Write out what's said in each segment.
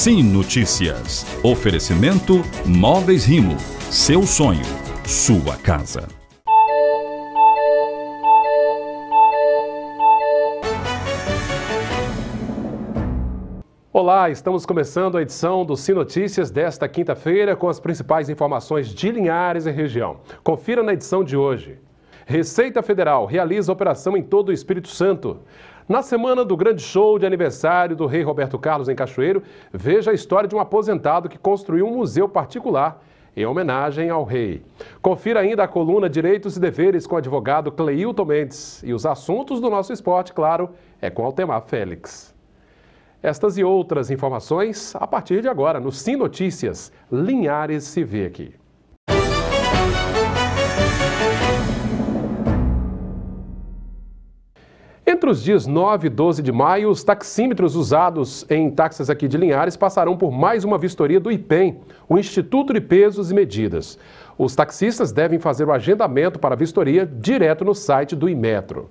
Sim Notícias. Oferecimento Móveis Rimo. Seu sonho, sua casa. Olá, estamos começando a edição do Sim Notícias desta quinta-feira com as principais informações de Linhares e região. Confira na edição de hoje. Receita Federal realiza operação em todo o Espírito Santo. Na semana do grande show de aniversário do rei Roberto Carlos em Cachoeiro, veja a história de um aposentado que construiu um museu particular em homenagem ao rei. Confira ainda a coluna Direitos e Deveres com o advogado Cleilton Mendes. E os assuntos do nosso esporte, claro, é com Altemar Félix. Estas e outras informações a partir de agora no Sim Notícias. Linhares se vê aqui. Entre os dias 9 e 12 de maio, os taxímetros usados em táxis aqui de Linhares passarão por mais uma vistoria do IPEM, o Instituto de Pesos e Medidas. Os taxistas devem fazer o agendamento para a vistoria direto no site do Imetro.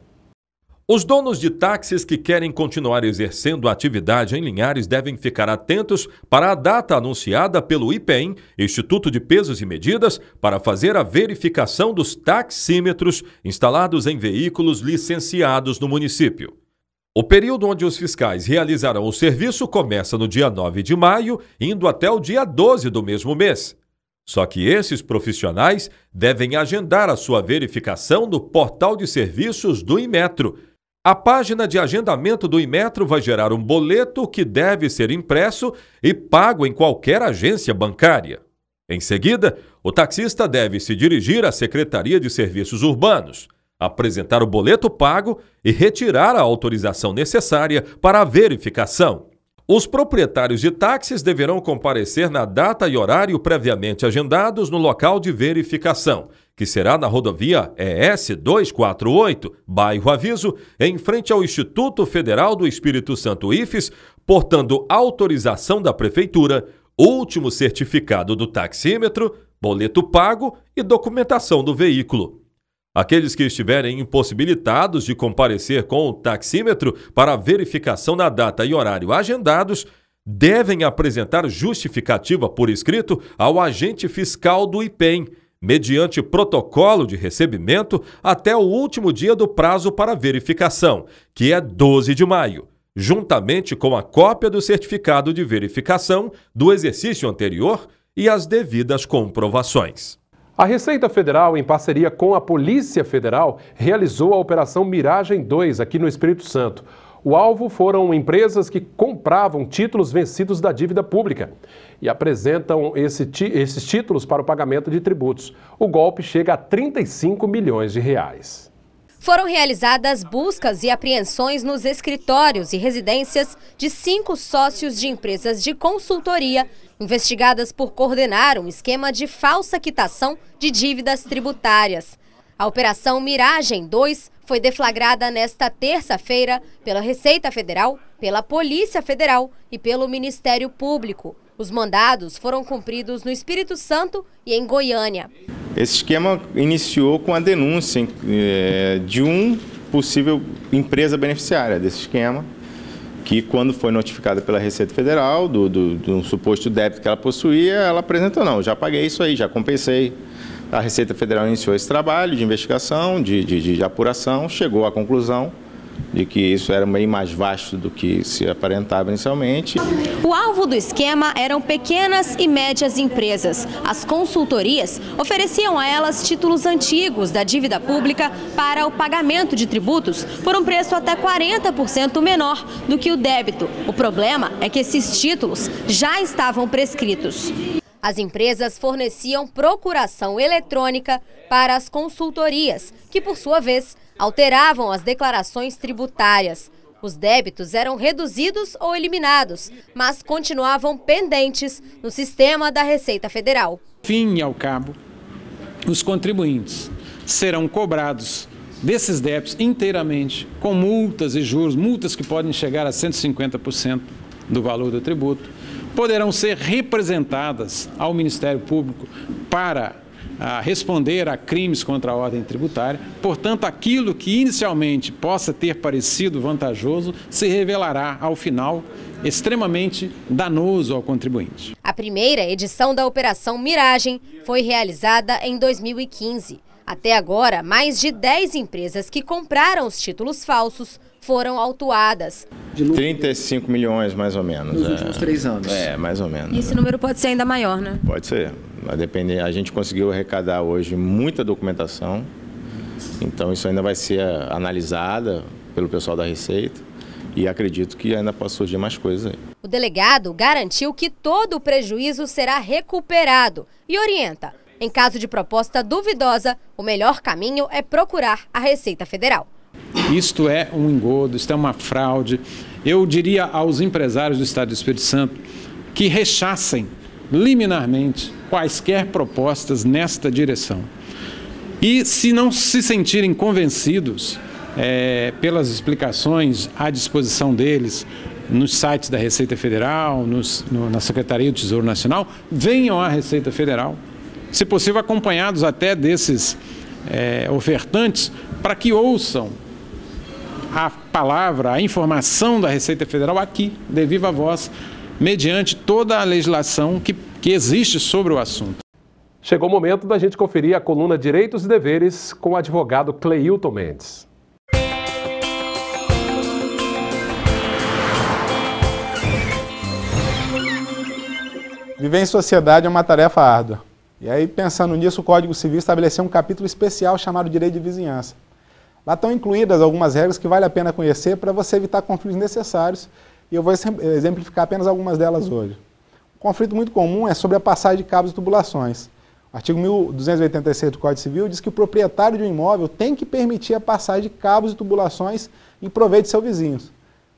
Os donos de táxis que querem continuar exercendo a atividade em Linhares devem ficar atentos para a data anunciada pelo IPEM, Instituto de Pesos e Medidas, para fazer a verificação dos taxímetros instalados em veículos licenciados no município. O período onde os fiscais realizarão o serviço começa no dia 9 de maio, indo até o dia 12 do mesmo mês. Só que esses profissionais devem agendar a sua verificação no portal de serviços do Imetro. A página de agendamento do Imetro vai gerar um boleto que deve ser impresso e pago em qualquer agência bancária. Em seguida, o taxista deve se dirigir à Secretaria de Serviços Urbanos, apresentar o boleto pago e retirar a autorização necessária para a verificação. Os proprietários de táxis deverão comparecer na data e horário previamente agendados no local de verificação, que será na rodovia ES 248, bairro Aviso, em frente ao Instituto Federal do Espírito Santo IFES, portando autorização da prefeitura, último certificado do taxímetro, boleto pago e documentação do veículo. Aqueles que estiverem impossibilitados de comparecer com o taxímetro para verificação na data e horário agendados devem apresentar justificativa por escrito ao agente fiscal do IPEM, mediante protocolo de recebimento até o último dia do prazo para verificação, que é 12 de maio, juntamente com a cópia do certificado de verificação do exercício anterior e as devidas comprovações. A Receita Federal, em parceria com a Polícia Federal, realizou a Operação Miragem 2 aqui no Espírito Santo. O alvo foram empresas que compravam títulos vencidos da dívida pública e apresentam esse, esses títulos para o pagamento de tributos. O golpe chega a 35 milhões de reais. Foram realizadas buscas e apreensões nos escritórios e residências de cinco sócios de empresas de consultoria investigadas por coordenar um esquema de falsa quitação de dívidas tributárias. A Operação Miragem 2 foi deflagrada nesta terça-feira pela Receita Federal, pela Polícia Federal e pelo Ministério Público. Os mandados foram cumpridos no Espírito Santo e em Goiânia. Esse esquema iniciou com a denúncia eh, de um possível empresa beneficiária desse esquema, que quando foi notificada pela Receita Federal do, do, do, suposto débito que ela possuía, ela apresentou, não, já paguei isso aí, já compensei. A Receita Federal iniciou esse trabalho de investigação, de, de, de apuração, chegou à conclusão de que isso era bem mais vasto do que se aparentava inicialmente. O alvo do esquema eram pequenas e médias empresas. As consultorias ofereciam a elas títulos antigos da dívida pública para o pagamento de tributos por um preço até 40% menor do que o débito. O problema é que esses títulos já estavam prescritos. As empresas forneciam procuração eletrônica para as consultorias, que por sua vez alteravam as declarações tributárias. Os débitos eram reduzidos ou eliminados, mas continuavam pendentes no sistema da Receita Federal. Fim e ao cabo, os contribuintes serão cobrados desses débitos inteiramente, com multas e juros, multas que podem chegar a 150% do valor do tributo, poderão ser representadas ao Ministério Público para a responder a crimes contra a ordem tributária. Portanto, aquilo que inicialmente possa ter parecido vantajoso se revelará, ao final, extremamente danoso ao contribuinte. A primeira edição da Operação Miragem foi realizada em 2015. Até agora, mais de 10 empresas que compraram os títulos falsos foram autuadas. 35 milhões, mais ou menos. Nos é. últimos três anos. É, mais ou menos. E esse é. número pode ser ainda maior, né? Pode ser. Vai depender. A gente conseguiu arrecadar hoje muita documentação, então isso ainda vai ser eh, analisada pelo pessoal da Receita e acredito que ainda possa surgir mais coisas aí. O delegado garantiu que todo o prejuízo será recuperado e orienta. Em caso de proposta duvidosa, o melhor caminho é procurar a Receita Federal. Isto é um engodo, isto é uma fraude. Eu diria aos empresários do Estado do Espírito Santo que rechassem liminarmente quaisquer propostas nesta direção. E se não se sentirem convencidos é, pelas explicações à disposição deles nos sites da Receita Federal, nos, no, na Secretaria do Tesouro Nacional, venham à Receita Federal, se possível acompanhados até desses é, ofertantes, para que ouçam a palavra, a informação da Receita Federal aqui, de viva voz, mediante toda a legislação que, que existe sobre o assunto. Chegou o momento da gente conferir a coluna Direitos e Deveres com o advogado Cleilton Mendes. Viver em sociedade é uma tarefa árdua. E aí, pensando nisso, o Código Civil estabeleceu um capítulo especial chamado Direito de Vizinhança. Lá estão incluídas algumas regras que vale a pena conhecer para você evitar conflitos necessários e eu vou exemplificar apenas algumas delas hoje. Um conflito muito comum é sobre a passagem de cabos e tubulações. O artigo 1286 do Código Civil diz que o proprietário de um imóvel tem que permitir a passagem de cabos e tubulações em proveito de seus vizinhos.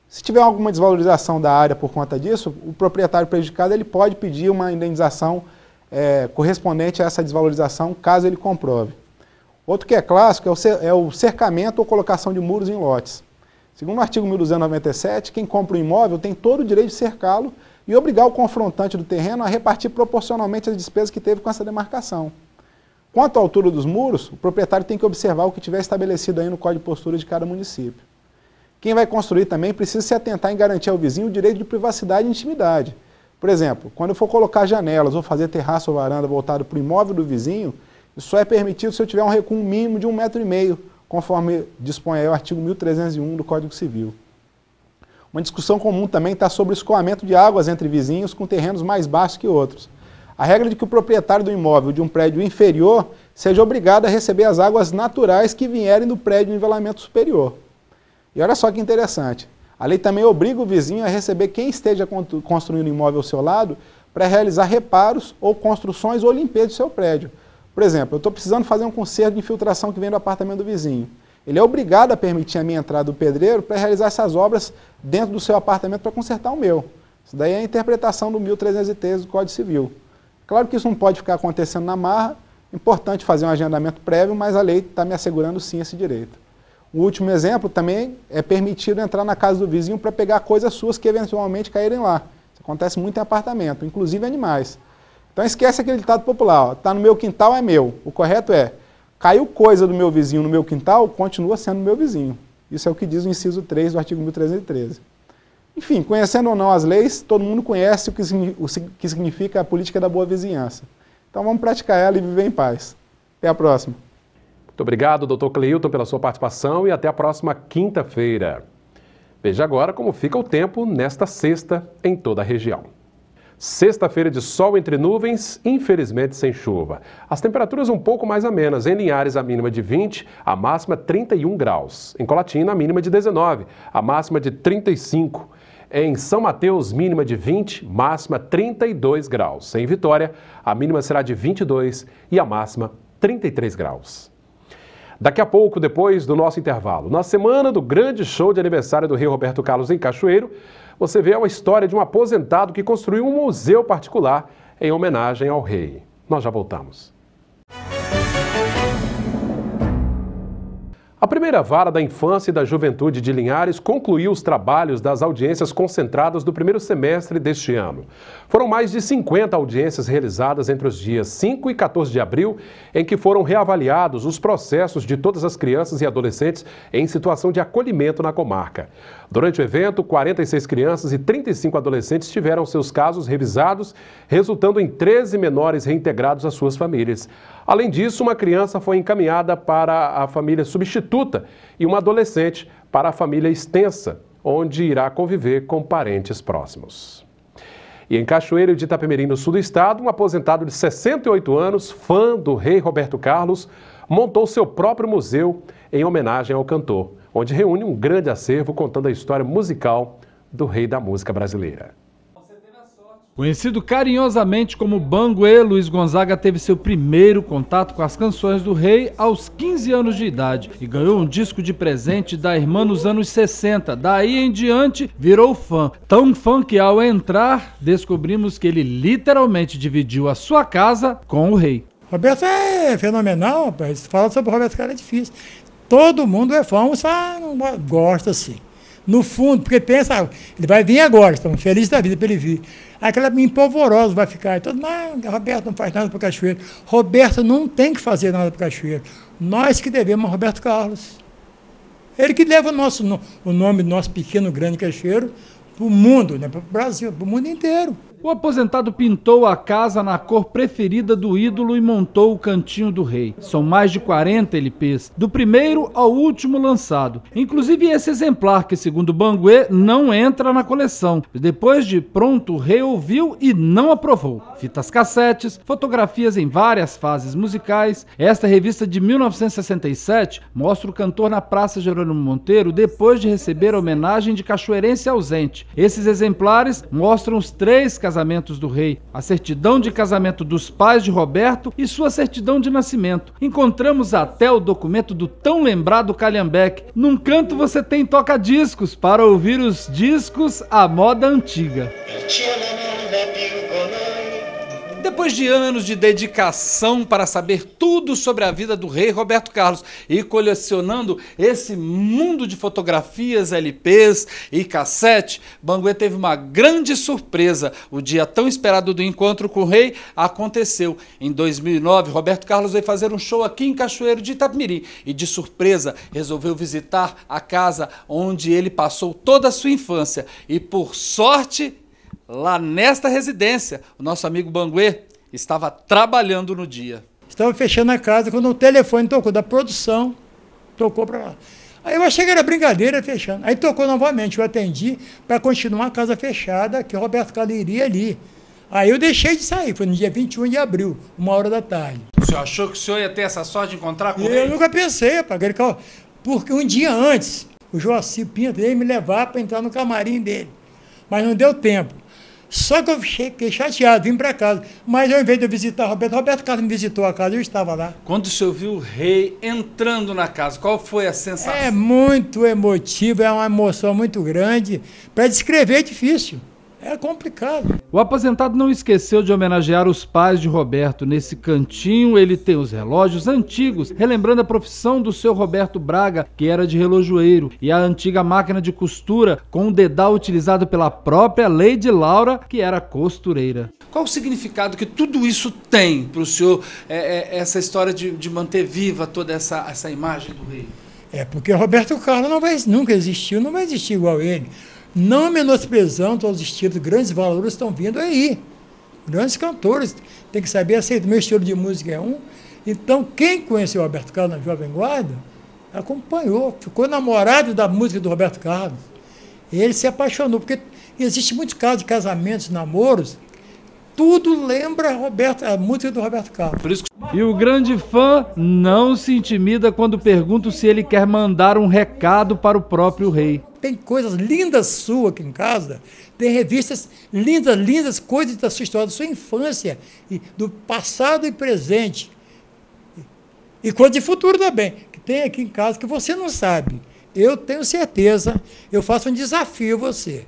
Se tiver alguma desvalorização da área por conta disso, o proprietário prejudicado ele pode pedir uma indenização é, correspondente a essa desvalorização, caso ele comprove. Outro que é clássico é o é cercamento ou colocação de muros em lotes. Segundo o artigo 1297, quem compra um imóvel tem todo o direito de cercá-lo e obrigar o confrontante do terreno a repartir proporcionalmente as despesas que teve com essa demarcação. Quanto à altura dos muros, o proprietário tem que observar o que tiver estabelecido aí no código de postura de cada município. Quem vai construir também precisa se atentar em garantir ao vizinho o direito de privacidade e intimidade. Por exemplo, quando eu for colocar janelas ou fazer terraço ou varanda voltado para o imóvel do vizinho, isso só é permitido se eu tiver um recuo mínimo de um metro e meio conforme dispõe o artigo 1301 do Código Civil. Uma discussão comum também está sobre o escoamento de águas entre vizinhos com terrenos mais baixos que outros. A regra de que o proprietário do imóvel de um prédio inferior seja obrigado a receber as águas naturais que vierem do prédio em nivelamento superior. E olha só que interessante. A lei também obriga o vizinho a receber quem esteja construindo imóvel ao seu lado para realizar reparos ou construções ou limpeza do seu prédio, por exemplo, eu estou precisando fazer um conserto de infiltração que vem do apartamento do vizinho. Ele é obrigado a permitir a minha entrada do pedreiro para realizar essas obras dentro do seu apartamento para consertar o meu. Isso daí é a interpretação do 1313 do Código Civil. Claro que isso não pode ficar acontecendo na marra, é importante fazer um agendamento prévio, mas a lei está me assegurando sim esse direito. O último exemplo também é permitido entrar na casa do vizinho para pegar coisas suas que eventualmente caírem lá. Isso acontece muito em apartamento, inclusive animais. Então esquece aquele ditado popular, está no meu quintal é meu. O correto é, caiu coisa do meu vizinho no meu quintal, continua sendo meu vizinho. Isso é o que diz o inciso 3 do artigo 1313. Enfim, conhecendo ou não as leis, todo mundo conhece o que, o que significa a política da boa vizinhança. Então vamos praticar ela e viver em paz. Até a próxima. Muito obrigado, doutor Cleilton, pela sua participação e até a próxima quinta-feira. Veja agora como fica o tempo nesta sexta em toda a região. Sexta-feira de sol entre nuvens, infelizmente sem chuva. As temperaturas um pouco mais amenas. Em Linhares, a mínima de 20, a máxima 31 graus. Em Colatina, a mínima de 19, a máxima de 35. Em São Mateus, mínima de 20, máxima 32 graus. Em Vitória, a mínima será de 22 e a máxima 33 graus. Daqui a pouco, depois do nosso intervalo, na semana do grande show de aniversário do Rio Roberto Carlos em Cachoeiro, você vê é a história de um aposentado que construiu um museu particular em homenagem ao rei. Nós já voltamos. A primeira vara da infância e da juventude de Linhares concluiu os trabalhos das audiências concentradas do primeiro semestre deste ano. Foram mais de 50 audiências realizadas entre os dias 5 e 14 de abril, em que foram reavaliados os processos de todas as crianças e adolescentes em situação de acolhimento na comarca. Durante o evento, 46 crianças e 35 adolescentes tiveram seus casos revisados, resultando em 13 menores reintegrados às suas famílias. Além disso, uma criança foi encaminhada para a família substituta e uma adolescente para a família extensa, onde irá conviver com parentes próximos. E em Cachoeiro de Itapemirim, no sul do estado, um aposentado de 68 anos, fã do rei Roberto Carlos, montou seu próprio museu em homenagem ao cantor, onde reúne um grande acervo contando a história musical do rei da música brasileira. Conhecido carinhosamente como Banguê, Luiz Gonzaga teve seu primeiro contato com as canções do rei aos 15 anos de idade e ganhou um disco de presente da irmã nos anos 60. Daí em diante, virou fã. Tão fã que ao entrar, descobrimos que ele literalmente dividiu a sua casa com o rei. Roberto é fenomenal, rapaz. Fala sobre o Roberto, cara é difícil. Todo mundo é fã, só gosta sim no fundo, porque pensa, ele vai vir agora, estamos felizes da vida para ele vir. Aquela menina polvorosa vai ficar. Então, não, Roberto não faz nada para o Cachoeiro. Roberto não tem que fazer nada para o Cachoeiro. Nós que devemos a Roberto Carlos. Ele que leva o, nosso, o nome do nosso pequeno, grande Cachoeiro para o mundo, né, para o Brasil, para o mundo inteiro. O aposentado pintou a casa na cor preferida do ídolo e montou o Cantinho do Rei. São mais de 40 LPs, do primeiro ao último lançado. Inclusive esse exemplar, que segundo Banguê, não entra na coleção. Depois de pronto, o rei ouviu e não aprovou. Fitas cassetes, fotografias em várias fases musicais. Esta revista de 1967 mostra o cantor na Praça Jerônimo Monteiro depois de receber a homenagem de Cachoeirense ausente. Esses exemplares mostram os três casamentos casamentos do rei, a certidão de casamento dos pais de Roberto e sua certidão de nascimento. Encontramos até o documento do tão lembrado Calhambeck. Num canto você tem toca-discos para ouvir os discos à moda antiga. Depois de anos de dedicação para saber tudo sobre a vida do rei Roberto Carlos e colecionando esse mundo de fotografias, LPs e cassete, Banguê teve uma grande surpresa. O dia tão esperado do encontro com o rei aconteceu. Em 2009, Roberto Carlos veio fazer um show aqui em Cachoeiro de Itapemirim e, de surpresa, resolveu visitar a casa onde ele passou toda a sua infância. E, por sorte, lá nesta residência, o nosso amigo Banguê estava trabalhando no dia. Estava fechando a casa quando o telefone tocou da produção, tocou para lá. Aí eu achei que era brincadeira fechando. Aí tocou novamente, eu atendi para continuar a casa fechada, que Roberto Caleria ali. Aí eu deixei de sair, foi no dia 21 de abril, uma hora da tarde. O senhor achou que o senhor ia ter essa sorte de encontrar com eu ele? Eu nunca pensei, rapaz, porque um dia antes, o Joacir Pinto veio me levar para entrar no camarim dele. Mas não deu tempo. Só que eu fiquei chateado, vim para casa. Mas ao invés de eu visitar Roberto, Roberto Carlos me visitou a casa, eu estava lá. Quando o senhor viu o rei entrando na casa, qual foi a sensação? É muito emotivo, é uma emoção muito grande. Para descrever é difícil. É complicado. O aposentado não esqueceu de homenagear os pais de Roberto. Nesse cantinho, ele tem os relógios antigos, relembrando a profissão do seu Roberto Braga, que era de relojoeiro, e a antiga máquina de costura, com um dedal utilizado pela própria Lady Laura, que era costureira. Qual o significado que tudo isso tem para o senhor, é, é, essa história de, de, manter viva toda essa, essa imagem do rei? É porque Roberto Carlos não vai, nunca existiu, não vai existir igual ele não menosprezando os estilos, grandes valores estão vindo aí. Grandes cantores. Tem que saber aceitar. Meu estilo de música é um. Então, quem conheceu o Roberto Carlos na Jovem Guarda, acompanhou, ficou namorado da música do Roberto Carlos. Ele se apaixonou, porque existe muitos casos de casamentos, namoros, tudo lembra Roberto, a música do Roberto Carlos. E o grande fã não se intimida quando pergunto se ele quer mandar um recado para o próprio rei. Tem coisas lindas sua aqui em casa, tem revistas lindas, lindas coisas da sua história, da sua infância, e do passado e presente. E coisa de futuro também, que tem aqui em casa que você não sabe. Eu tenho certeza, eu faço um desafio a você,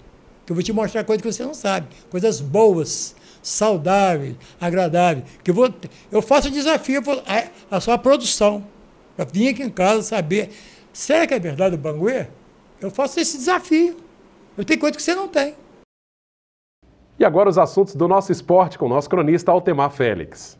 que eu vou te mostrar coisas que você não sabe, coisas boas saudáveis, agradáveis. Que eu, vou, eu faço um desafio à sua produção. Para vir aqui em casa saber. Será que é verdade o Banguê? Eu faço esse desafio. Eu tenho coisa que você não tem. E agora os assuntos do nosso esporte com o nosso cronista Altemar Félix.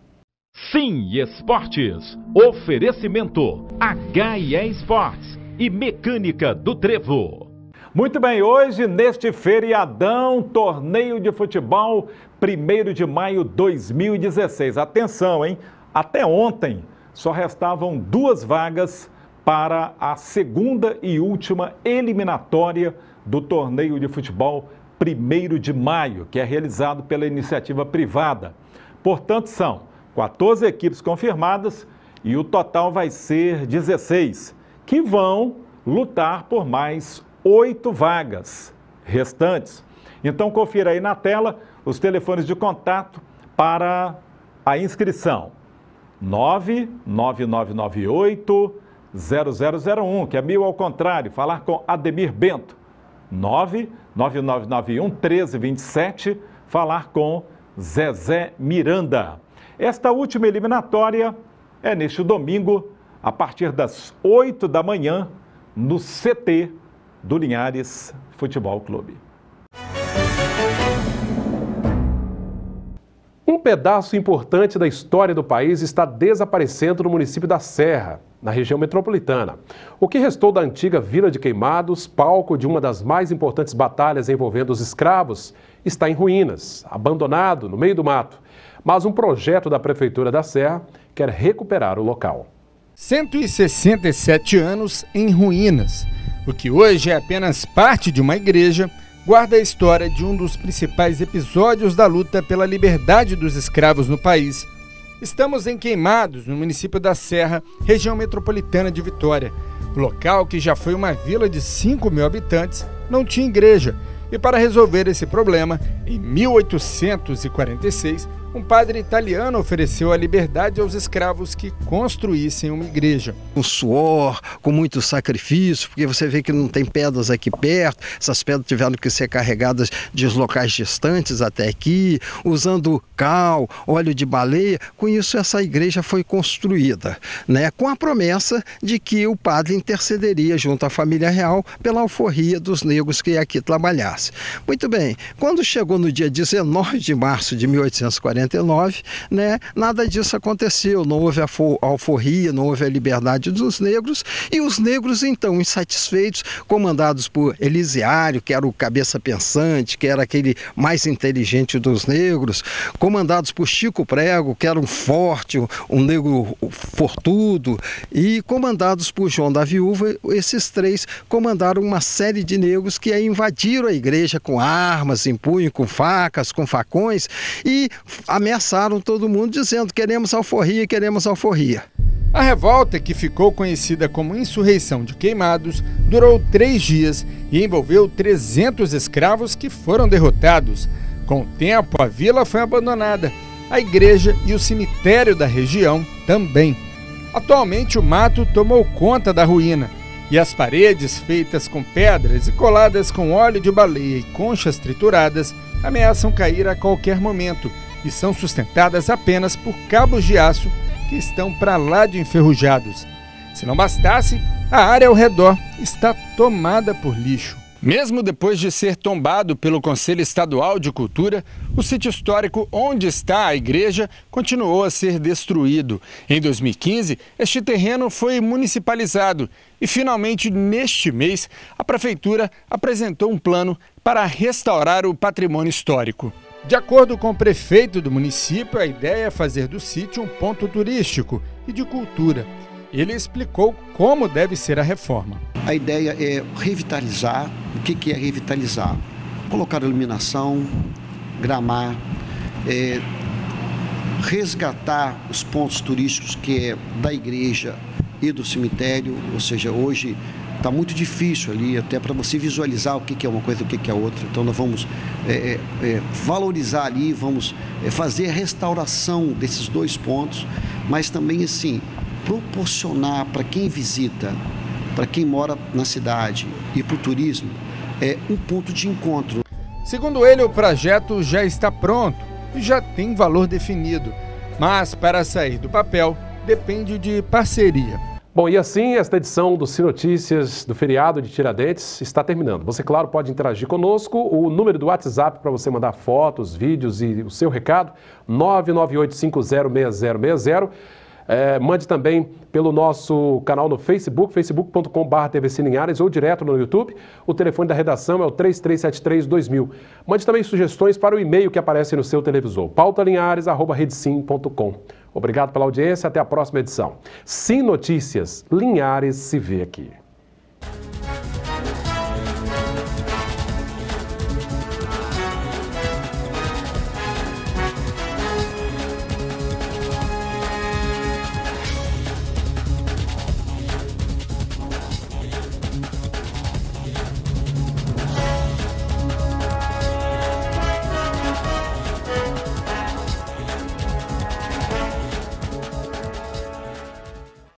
Sim, esportes. Oferecimento HE Esportes e Mecânica do Trevo. Muito bem, hoje, neste feriadão, torneio de futebol 1 de maio de 2016. Atenção, hein? Até ontem só restavam duas vagas para a segunda e última eliminatória do torneio de futebol 1 de maio, que é realizado pela iniciativa privada. Portanto, são 14 equipes confirmadas e o total vai ser 16, que vão lutar por mais oito vagas restantes. Então, confira aí na tela os telefones de contato para a inscrição. 99998 0001, que é mil ao contrário, falar com Ademir Bento. 99991 1327, falar com Zezé Miranda. Esta última eliminatória é neste domingo, a partir das 8 da manhã, no CT do Linhares Futebol Clube. pedaço importante da história do país está desaparecendo no município da Serra, na região metropolitana. O que restou da antiga Vila de Queimados, palco de uma das mais importantes batalhas envolvendo os escravos, está em ruínas, abandonado no meio do mato. Mas um projeto da Prefeitura da Serra quer recuperar o local. 167 anos em ruínas. O que hoje é apenas parte de uma igreja guarda a história de um dos principais episódios da luta pela liberdade dos escravos no país. Estamos em Queimados, no município da Serra, região metropolitana de Vitória. O local, que já foi uma vila de 5 mil habitantes, não tinha igreja. E para resolver esse problema, em 1846, um padre italiano ofereceu a liberdade aos escravos que construíssem uma igreja. Com suor, com muito sacrifício, porque você vê que não tem pedras aqui perto, essas pedras tiveram que ser carregadas de locais distantes até aqui, usando cal, óleo de baleia. Com isso, essa igreja foi construída, né? com a promessa de que o padre intercederia junto à família real pela alforria dos negros que aqui trabalhassem. Muito bem, quando chegou no dia 19 de março de 1840, 49, né, nada disso aconteceu. Não houve a alforria, não houve a liberdade dos negros, e os negros, então, insatisfeitos, comandados por Elisiário, que era o cabeça pensante, que era aquele mais inteligente dos negros, comandados por Chico Prego, que era um forte, um negro fortudo, e comandados por João da Viúva, esses três comandaram uma série de negros que invadiram a igreja com armas, em punho, com facas, com facões, e ameaçaram todo mundo dizendo: queremos alforria, queremos alforria. A revolta, que ficou conhecida como Insurreição de Queimados, durou três dias e envolveu 300 escravos que foram derrotados. Com o tempo, a vila foi abandonada, a igreja e o cemitério da região também. Atualmente, o mato tomou conta da ruína e as paredes, feitas com pedras e coladas com óleo de baleia e conchas trituradas, ameaçam cair a qualquer momento e são sustentadas apenas por cabos de aço que estão para lá de enferrujados. Se não bastasse, a área ao redor está tomada por lixo. Mesmo depois de ser tombado pelo Conselho Estadual de Cultura, o sítio histórico onde está a igreja continuou a ser destruído. Em 2015, este terreno foi municipalizado e, finalmente, neste mês, a prefeitura apresentou um plano para restaurar o patrimônio histórico. De acordo com o prefeito do município, a ideia é fazer do sítio um ponto turístico e de cultura. Ele explicou como deve ser a reforma. A ideia é revitalizar. O que é revitalizar? Colocar iluminação, gramar, é, resgatar os pontos turísticos que é da igreja e do cemitério, ou seja, hoje está muito difícil ali, até para você visualizar o que, que é uma coisa e o que, que é outra. Então, nós vamos é, é, é valorizar ali, vamos é, fazer a restauração desses dois pontos, mas também, assim, proporcionar para quem visita, para quem mora na cidade e para o turismo, é um ponto de encontro. Segundo ele, o projeto já está pronto e já tem valor definido, mas para sair do papel depende de parceria Bom, e assim esta edição do Sinotícias do feriado de Tiradentes está terminando. Você, claro, pode interagir conosco. O número do WhatsApp para você mandar fotos, vídeos e o seu recado, 998506060. É, mande também pelo nosso canal no Facebook, facebook.com.br tvcininhares ou direto no YouTube. O telefone da redação é o 3373-2000. Mande também sugestões para o e-mail que aparece no seu televisor, pautalinhares.redsim.com. Obrigado pela audiência, até a próxima edição. Sim Notícias, Linhares se vê aqui.